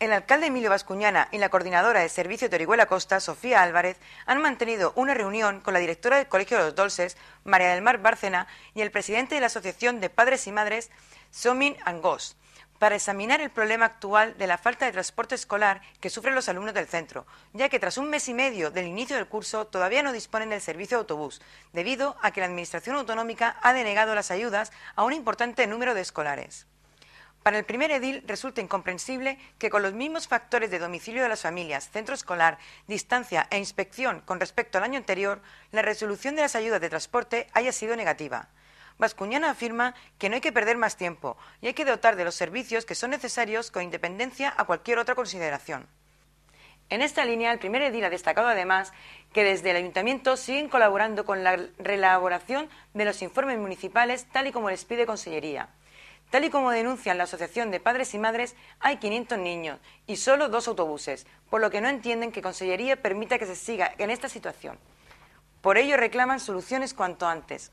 El alcalde Emilio Vascuñana y la coordinadora de servicio de Orihuela Costa, Sofía Álvarez, han mantenido una reunión con la directora del Colegio de los Dolces, María del Mar Bárcena, y el presidente de la Asociación de Padres y Madres, Somin Angos, para examinar el problema actual de la falta de transporte escolar que sufren los alumnos del centro, ya que tras un mes y medio del inicio del curso todavía no disponen del servicio de autobús, debido a que la Administración Autonómica ha denegado las ayudas a un importante número de escolares. Para el primer edil resulta incomprensible que con los mismos factores de domicilio de las familias, centro escolar, distancia e inspección con respecto al año anterior, la resolución de las ayudas de transporte haya sido negativa. Vascuñana afirma que no hay que perder más tiempo y hay que dotar de los servicios que son necesarios con independencia a cualquier otra consideración. En esta línea, el primer edil ha destacado además que desde el ayuntamiento siguen colaborando con la reelaboración de los informes municipales tal y como les pide Consellería. Tal y como denuncian la Asociación de Padres y Madres, hay 500 niños y solo dos autobuses, por lo que no entienden que Consellería permita que se siga en esta situación. Por ello reclaman soluciones cuanto antes.